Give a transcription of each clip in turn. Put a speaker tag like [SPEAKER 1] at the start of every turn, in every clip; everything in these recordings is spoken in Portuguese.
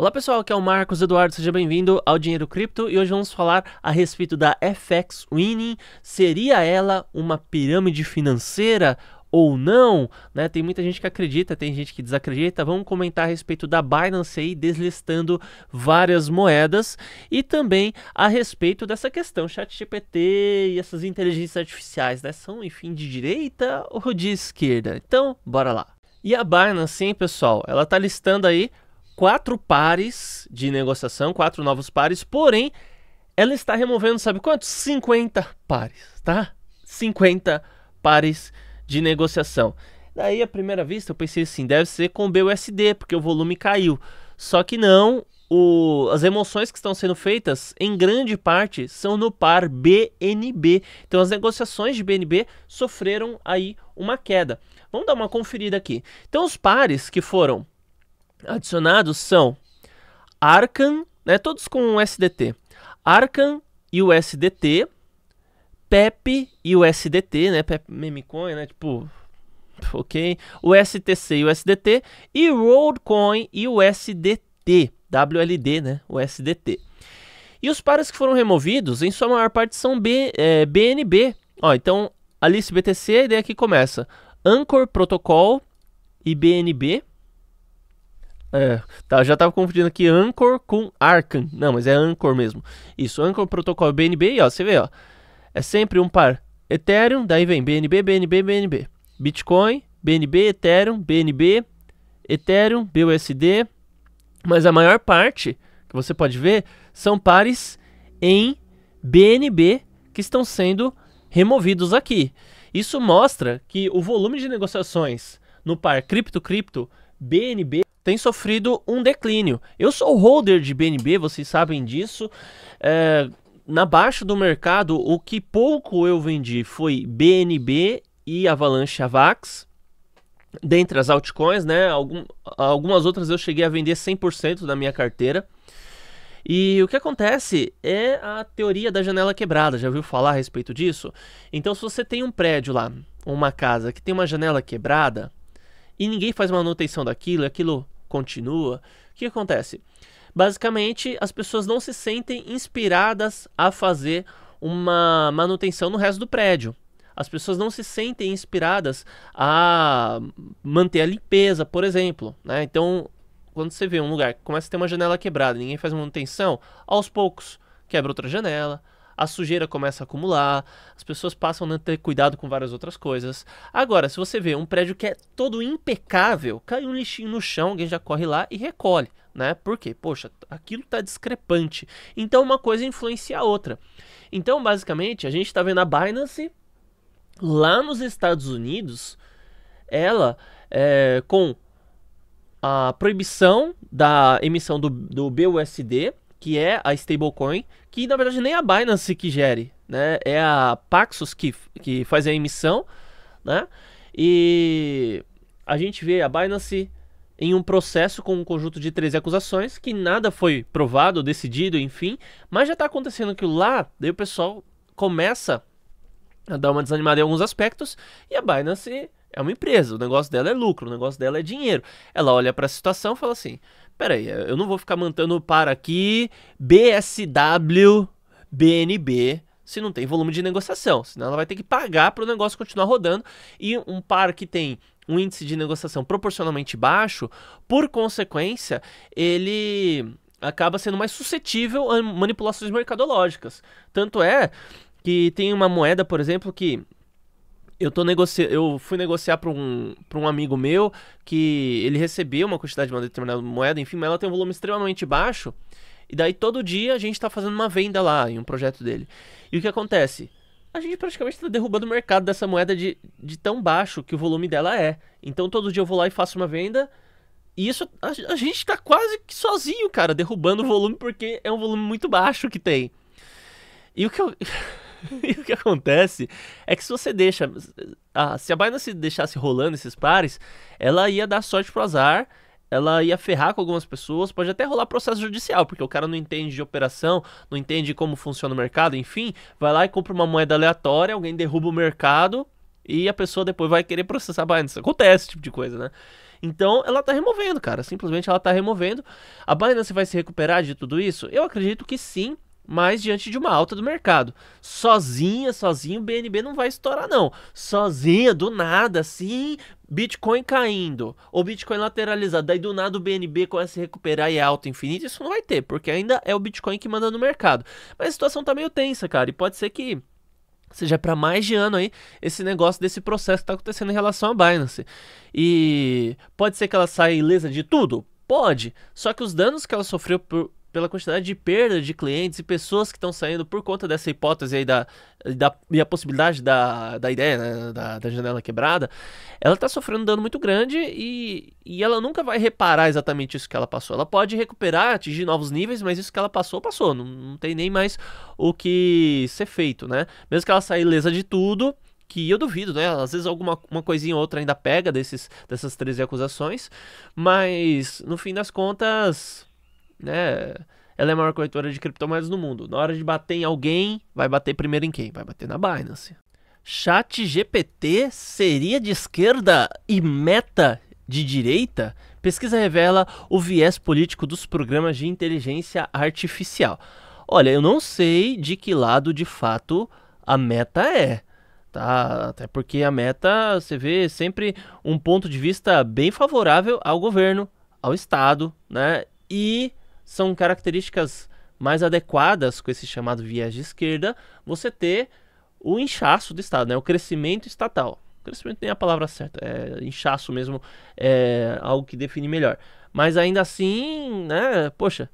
[SPEAKER 1] Olá pessoal, aqui é o Marcos Eduardo, seja bem-vindo ao Dinheiro Cripto e hoje vamos falar a respeito da FX Winning. Seria ela uma pirâmide financeira ou não? Né? Tem muita gente que acredita, tem gente que desacredita. Vamos comentar a respeito da Binance aí, deslistando várias moedas e também a respeito dessa questão ChatGPT e essas inteligências artificiais, né? São, enfim, de direita ou de esquerda? Então, bora lá. E a Binance, hein, pessoal? Ela tá listando aí quatro pares de negociação, quatro novos pares, porém, ela está removendo, sabe quantos? 50 pares, tá? 50 pares de negociação. Daí, à primeira vista, eu pensei assim, deve ser com BUSD, porque o volume caiu. Só que não, o, as emoções que estão sendo feitas, em grande parte, são no par BNB. Então, as negociações de BNB sofreram aí uma queda. Vamos dar uma conferida aqui. Então, os pares que foram adicionados são Arcan, né, todos com USDT. Arcan e USDT, PEP e USDT, né, PEP memecoin, né, tipo, ok? USTC e USDT e Roadcoin e USDT, WLD, né, USDT. E os pares que foram removidos, em sua maior parte, são B, é, BNB. Ó, então, Alice BTC, a ideia aqui começa. Anchor Protocol e BNB. É, tá, já tava confundindo aqui Anchor com Arkan Não, mas é Anchor mesmo. Isso, Anchor protocolo BNB, e ó, você vê, ó. É sempre um par Ethereum, daí vem BNB, BNB, BNB. Bitcoin, BNB, Ethereum, BNB, Ethereum, BUSD. Mas a maior parte que você pode ver são pares em BNB que estão sendo removidos aqui. Isso mostra que o volume de negociações no par cripto-cripto BNB tem sofrido um declínio. Eu sou holder de BNB, vocês sabem disso. É, na baixa do mercado, o que pouco eu vendi foi BNB e Avalanche Avax. Dentre as altcoins, né? Algum, algumas outras eu cheguei a vender 100% da minha carteira. E o que acontece é a teoria da janela quebrada. Já ouviu falar a respeito disso? Então, se você tem um prédio lá, uma casa que tem uma janela quebrada e ninguém faz manutenção daquilo, aquilo continua. O que acontece? Basicamente, as pessoas não se sentem inspiradas a fazer uma manutenção no resto do prédio. As pessoas não se sentem inspiradas a manter a limpeza, por exemplo. Né? Então, quando você vê um lugar que começa a ter uma janela quebrada, ninguém faz manutenção, aos poucos quebra outra janela, a sujeira começa a acumular, as pessoas passam a não ter cuidado com várias outras coisas. Agora, se você vê um prédio que é todo impecável, cai um lixinho no chão, alguém já corre lá e recolhe, né? Por quê? Poxa, aquilo tá discrepante. Então uma coisa influencia a outra. Então, basicamente, a gente está vendo a Binance lá nos Estados Unidos, ela é, com a proibição da emissão do, do BUSD que é a stablecoin, que na verdade nem a Binance que gere, né? É a Paxos que, que faz a emissão, né? E a gente vê a Binance em um processo com um conjunto de 13 acusações, que nada foi provado, decidido, enfim, mas já está acontecendo que lá, daí o pessoal começa a dar uma desanimada em alguns aspectos, e a Binance é uma empresa, o negócio dela é lucro, o negócio dela é dinheiro. Ela olha para a situação e fala assim: peraí, eh, eu não vou ficar mantendo para aqui BSW, BNB, se não tem volume de negociação. Senão ela vai ter que pagar para o negócio continuar rodando. E um par que tem um índice de negociação proporcionalmente baixo, por consequência, ele acaba sendo mais suscetível a manipulações mercadológicas. Tanto é que tem uma moeda, por exemplo, que eu tô eu fui negociar para um, um amigo meu que ele recebeu uma quantidade de uma determinada moeda, enfim, mas ela tem um volume extremamente baixo. E daí todo dia a gente está fazendo uma venda lá em um projeto dele. E o que acontece? A gente praticamente está derrubando o mercado dessa moeda de, de tão baixo que o volume dela é. Então todo dia eu vou lá e faço uma venda. E isso a, a gente está quase que sozinho, cara, derrubando o volume porque é um volume muito baixo que tem. E o que eu. e o que acontece é que se você deixa. A, ah, se a Binance deixasse rolando esses pares, ela ia dar sorte pro azar, ela ia ferrar com algumas pessoas, pode até rolar processo judicial, porque o cara não entende de operação, não entende como funciona o mercado, enfim, vai lá e compra uma moeda aleatória, alguém derruba o mercado e a pessoa depois vai querer processar a Binance. Acontece esse tipo de coisa, né? Então ela tá removendo, cara. Simplesmente ela tá removendo. A Binance vai se recuperar de tudo isso? Eu acredito que sim mas diante de uma alta do mercado. Sozinha, sozinho, o BNB não vai estourar, não. Sozinha, do nada, assim, Bitcoin caindo, ou Bitcoin lateralizado, daí do nada o BNB começa a se recuperar e é alta infinita, isso não vai ter, porque ainda é o Bitcoin que manda no mercado. Mas a situação tá meio tensa, cara, e pode ser que seja para mais de ano aí esse negócio desse processo que tá acontecendo em relação à Binance. E pode ser que ela saia ilesa de tudo? Pode, só que os danos que ela sofreu por, pela quantidade de perda de clientes e pessoas que estão saindo por conta dessa hipótese aí da, da e a possibilidade da, da ideia, né, da, da janela quebrada, ela está sofrendo um dano muito grande e, e ela nunca vai reparar exatamente isso que ela passou. Ela pode recuperar, atingir novos níveis, mas isso que ela passou, passou. Não, não tem nem mais o que ser feito, né? Mesmo que ela saia ilesa de tudo, que eu duvido, né? Às vezes alguma uma coisinha ou outra ainda pega desses, dessas 13 acusações, mas no fim das contas né? Ela é a maior corretora de criptomoedas no mundo. Na hora de bater em alguém, vai bater primeiro em quem? Vai bater na Binance. Chat GPT seria de esquerda e meta de direita? Pesquisa revela o viés político dos programas de inteligência artificial. Olha, eu não sei de que lado de fato a meta é. Tá, até porque a meta você vê é sempre um ponto de vista bem favorável ao governo, ao Estado, né? E são características mais adequadas com esse chamado viés de esquerda, você ter o inchaço do Estado, né? o crescimento estatal. O crescimento tem a palavra certa, é, inchaço mesmo é algo que define melhor. Mas ainda assim, né, poxa,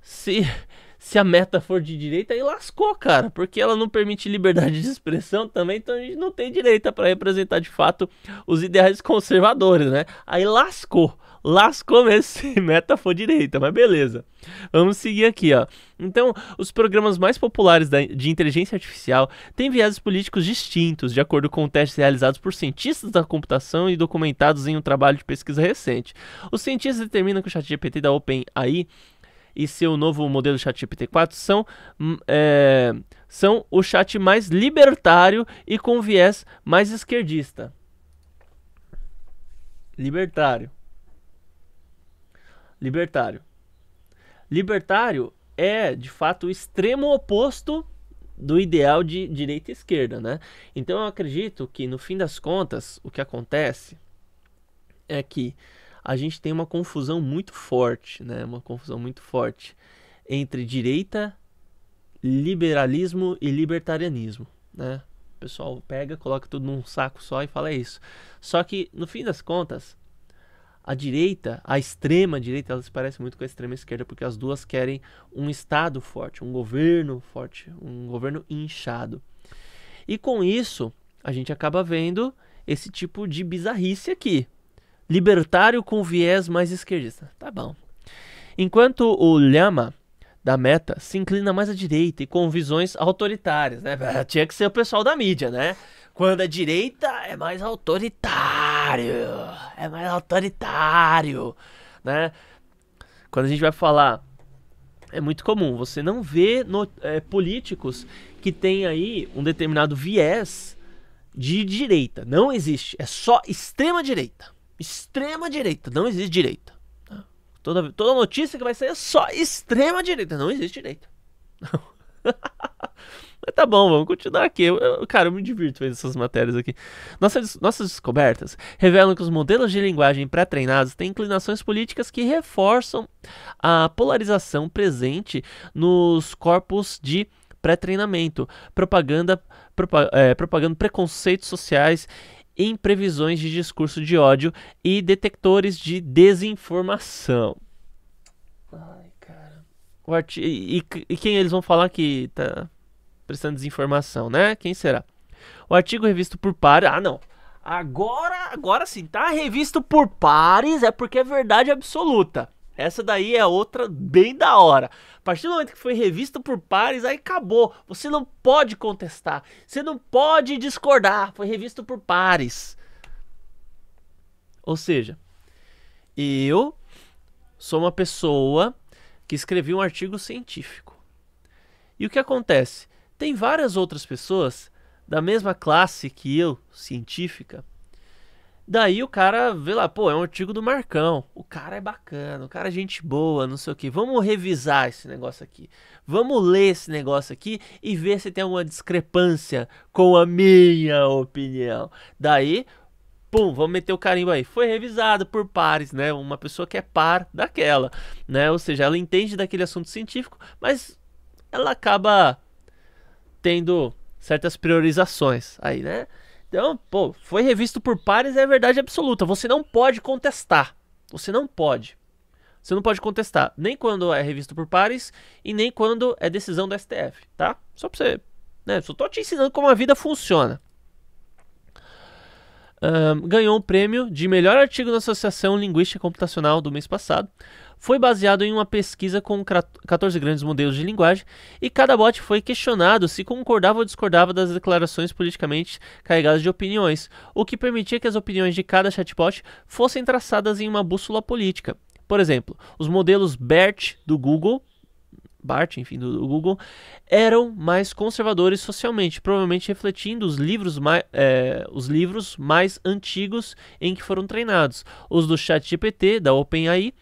[SPEAKER 1] se, se a meta for de direita, aí lascou, cara, porque ela não permite liberdade de expressão também, então a gente não tem direita para representar de fato os ideais conservadores, né? Aí lascou lascou mesmo se meta for direita, mas beleza. Vamos seguir aqui, ó. Então, os programas mais populares de inteligência artificial têm viés políticos distintos, de acordo com testes realizados por cientistas da computação e documentados em um trabalho de pesquisa recente. Os cientistas determinam que o ChatGPT da OpenAI e seu novo modelo ChatGPT 4 são, hum, é, são o chat mais libertário e com viés mais esquerdista. Libertário libertário. Libertário é, de fato, o extremo oposto do ideal de direita e esquerda, né? Então eu acredito que no fim das contas o que acontece é que a gente tem uma confusão muito forte, né? Uma confusão muito forte entre direita, liberalismo e libertarianismo, né? O pessoal pega, coloca tudo num saco só e fala isso. Só que no fim das contas a direita, a extrema direita, ela se parece muito com a extrema esquerda, porque as duas querem um Estado forte, um governo forte, um governo inchado. E com isso, a gente acaba vendo esse tipo de bizarrice aqui. Libertário com viés mais esquerdista. Tá bom. Enquanto o Lhama, da Meta, se inclina mais à direita e com visões autoritárias, né? Tinha que ser o pessoal da mídia, né? Quando a direita é mais autoritário. É mais autoritário, né? Quando a gente vai falar é muito comum. Você não vê no, é, políticos que têm aí um determinado viés de direita. Não existe. É só extrema direita. Extrema direita. Não existe direita. Tá? Toda, toda notícia que vai sair é só extrema direita. Não existe direita. Não. Mas tá bom, vamos continuar aqui. Eu, eu, cara, eu me divirto vendo essas matérias aqui. Nossas, nossas descobertas revelam que os modelos de linguagem pré-treinados têm inclinações políticas que reforçam a polarização presente nos corpos de pré-treinamento, propaganda, propa, é, propagando preconceitos sociais em previsões de discurso de ódio e detectores de desinformação. Ai, cara. E, e, e, quem eles vão falar que tá expressando desinformação, né? Quem será? O artigo revisto por pares. Ah, não. Agora, agora sim, tá revisto por pares, é porque é verdade absoluta. Essa daí é outra bem da hora. A partir do momento que foi revisto por pares, aí acabou. Você não pode contestar. Você não pode discordar. Foi revisto por pares. Ou seja, eu sou uma pessoa que escrevi um artigo científico. E o que acontece? tem várias outras pessoas da mesma classe que eu, científica. Daí o cara vê lá, pô, é um artigo do Marcão. O cara é bacana, o cara é gente boa, não sei o que. Vamos revisar esse negócio aqui. Vamos ler esse negócio aqui e ver se tem alguma discrepância com a minha opinião. Daí, pum, vamos meter o carimbo aí. Foi revisado por pares, né? Uma pessoa que é par daquela, né? Ou seja, ela entende daquele assunto científico, mas ela acaba tendo certas priorizações aí, né? Então, pô, foi revisto por pares é a verdade absoluta. Você não pode contestar. Você não pode. Você não pode contestar, nem quando é revisto por pares e nem quando é decisão do STF, tá? Só pra você, né? Só tô te ensinando como a vida funciona. Um, ganhou o um prêmio de melhor artigo na Associação Linguística Computacional do mês passado foi baseado em uma pesquisa com 14 grandes modelos de linguagem e cada bot foi questionado se concordava ou discordava das declarações politicamente carregadas de opiniões, o que permitia que as opiniões de cada chatbot fossem traçadas em uma bússola política. Por exemplo, os modelos BERT do Google Bart, enfim, do, Google, eram mais conservadores socialmente, provavelmente refletindo os livros, mais, é, os livros mais antigos em que foram treinados. Os do ChatGPT, da OpenAI,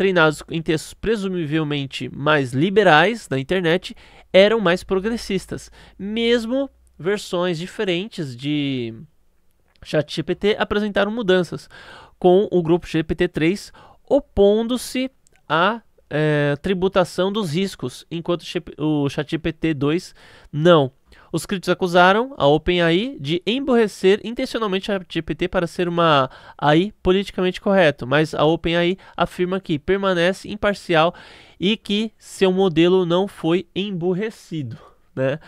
[SPEAKER 1] treinados em textos presumivelmente mais liberais da internet, eram mais progressistas, mesmo versões diferentes de ChatGPT apresentaram mudanças, com o grupo GPT-3 opondo-se à é, tributação dos riscos, enquanto o ChatGPT-2 não. Os críticos acusaram a OpenAI de emborrecer intencionalmente a GPT para ser uma AI politicamente correta, mas a OpenAI afirma que permanece imparcial e que seu modelo não foi emborrecido, né?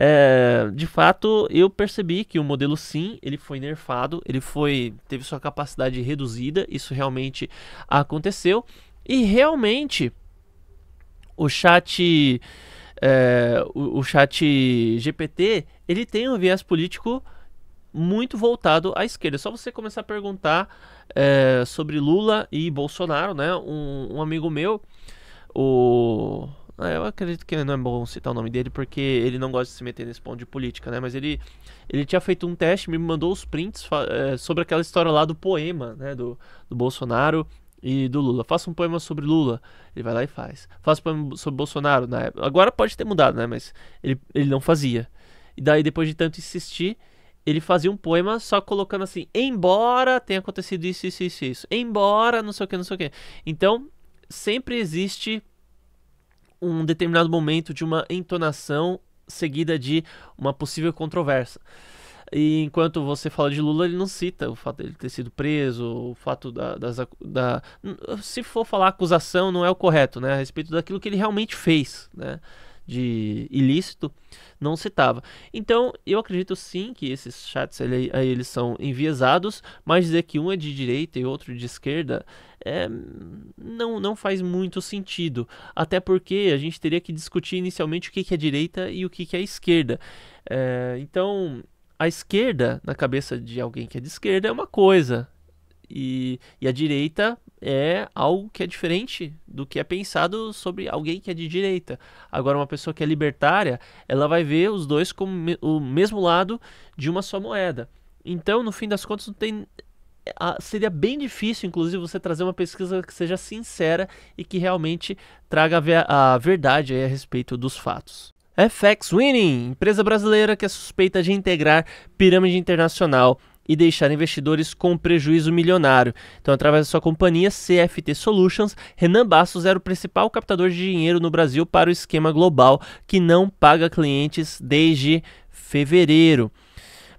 [SPEAKER 1] É, de fato, eu percebi que o modelo sim, ele foi nerfado, ele foi teve sua capacidade reduzida, isso realmente aconteceu e realmente o chat é, o, o chat GPT, ele tem um viés político muito voltado à esquerda. só você começar a perguntar é, sobre Lula e Bolsonaro, né? Um, um amigo meu, o. Ah, eu acredito que não é bom citar o nome dele porque ele não gosta de se meter nesse ponto de política, né? Mas ele, ele tinha feito um teste, me mandou os prints é, sobre aquela história lá do poema, né? Do, do Bolsonaro e do Lula. Faça um poema sobre Lula. Ele vai lá e faz. Faça um poema sobre Bolsonaro na época. Agora pode ter mudado, né? Mas ele, ele não fazia. E daí, depois de tanto insistir, ele fazia um poema só colocando assim: embora tenha acontecido isso, isso, isso, isso. Embora não sei o que, não sei o que. Então, sempre existe um determinado momento de uma entonação seguida de uma possível controvérsia. E enquanto você fala de Lula, ele não cita o fato dele ter sido preso, o fato da, das. Da, se for falar acusação, não é o correto, né? A respeito daquilo que ele realmente fez, né? De ilícito, não citava. Então, eu acredito sim que esses chats ele, eles são enviesados, mas dizer que um é de direita e outro de esquerda é, não, não faz muito sentido. Até porque a gente teria que discutir inicialmente o que, que é direita e o que, que é esquerda. É, então a esquerda, na cabeça de alguém que é de esquerda, é uma coisa. E, e a direita é algo que é diferente do que é pensado sobre alguém que é de direita. Agora, uma pessoa que é libertária, ela vai ver os dois como o mesmo lado de uma só moeda. Então, no fim das contas, não tem. Seria bem difícil, inclusive, você trazer uma pesquisa que seja sincera e que realmente traga a, a verdade a respeito dos fatos. FX Winning, empresa brasileira que é suspeita de integrar pirâmide internacional e deixar investidores com prejuízo milionário. Então, através da sua companhia CFT Solutions, Renan Bastos era o principal captador de dinheiro no Brasil para o esquema global que não paga clientes desde fevereiro.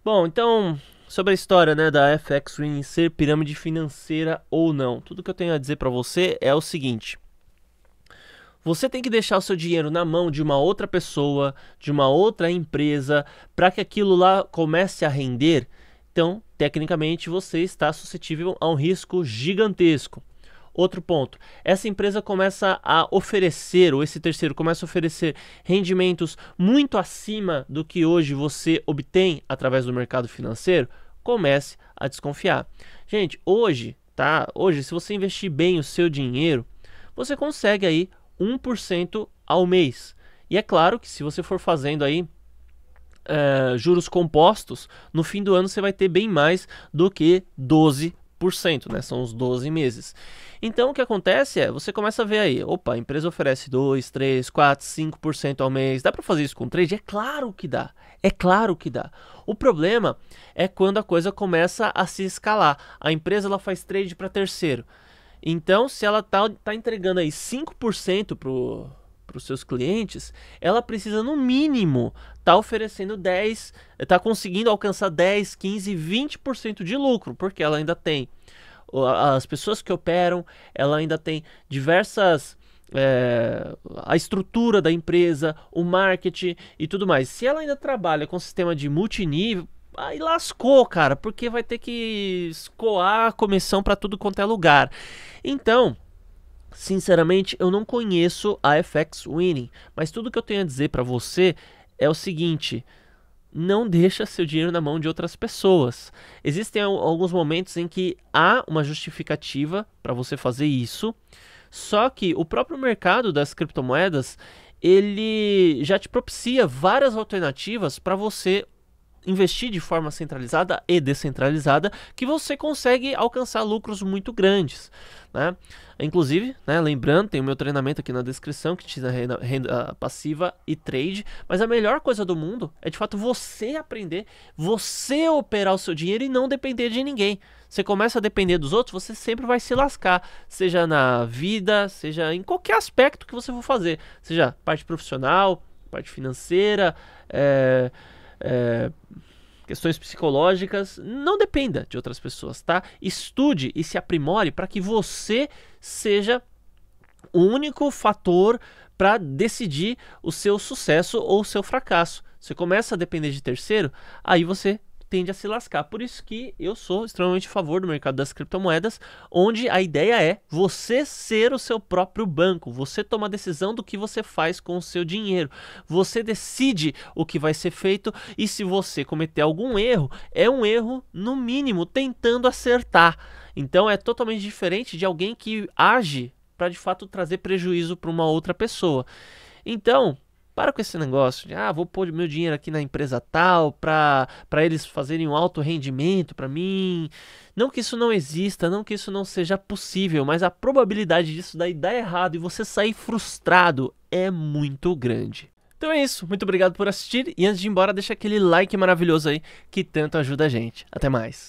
[SPEAKER 1] Bom, então sobre a história né, da FX Winning ser pirâmide financeira ou não, tudo que eu tenho a dizer para você é o seguinte. Você tem que deixar o seu dinheiro na mão de uma outra pessoa, de uma outra empresa, para que aquilo lá comece a render. Então, tecnicamente, você está suscetível a um risco gigantesco. Outro ponto, essa empresa começa a oferecer, ou esse terceiro começa a oferecer rendimentos muito acima do que hoje você obtém através do mercado financeiro, comece a desconfiar. Gente, hoje, tá? Hoje, se você investir bem o seu dinheiro, você consegue aí 1% ao mês. E é claro que se você for fazendo aí uh, juros compostos, no fim do ano você vai ter bem mais do que 12%, né? São os 12 meses. Então o que acontece é, você começa a ver aí, opa, a empresa oferece 2, 3, 4, 5% ao mês. Dá para fazer isso com trade? É claro que dá. É claro que dá. O problema é quando a coisa começa a se escalar. A empresa ela faz trade para terceiro. Então, se ela tá, tá entregando aí 5% para os seus clientes, ela precisa no mínimo estar tá oferecendo 10, tá conseguindo alcançar 10, 15, 20% de lucro, porque ela ainda tem as pessoas que operam, ela ainda tem diversas é, a estrutura da empresa, o marketing e tudo mais. Se ela ainda trabalha com sistema de multinível, Aí lascou, cara, porque vai ter que escoar a comissão para tudo quanto é lugar. Então, sinceramente, eu não conheço a FX Winning, mas tudo que eu tenho a dizer para você é o seguinte: não deixa seu dinheiro na mão de outras pessoas. Existem alguns momentos em que há uma justificativa para você fazer isso, só que o próprio mercado das criptomoedas ele já te propicia várias alternativas para você investir de forma centralizada e descentralizada que você consegue alcançar lucros muito grandes, né? Inclusive, né, lembrando, tem o meu treinamento aqui na descrição que te dá renda, renda, passiva e trade, mas a melhor coisa do mundo é de fato você aprender, você operar o seu dinheiro e não depender de ninguém. Você começa a depender dos outros, você sempre vai se lascar, seja na vida, seja em qualquer aspecto que você for fazer, seja parte profissional, parte financeira, é é, questões psicológicas, não dependa de outras pessoas, tá? Estude e se aprimore para que você seja o único fator para decidir o seu sucesso ou o seu fracasso. Você começa a depender de terceiro, aí você tende a se lascar. Por isso que eu sou extremamente a favor do mercado das criptomoedas, onde a ideia é você ser o seu próprio banco, você toma a decisão do que você faz com o seu dinheiro, você decide o que vai ser feito e se você cometer algum erro, é um erro no mínimo tentando acertar. Então é totalmente diferente de alguém que age para de fato trazer prejuízo para uma outra pessoa. Então, para com esse negócio de, ah, vou pôr meu dinheiro aqui na empresa tal para eles fazerem um alto rendimento para mim. Não que isso não exista, não que isso não seja possível, mas a probabilidade disso daí dar errado e você sair frustrado é muito grande. Então é isso, muito obrigado por assistir e antes de ir embora, deixa aquele like maravilhoso aí que tanto ajuda a gente. Até mais.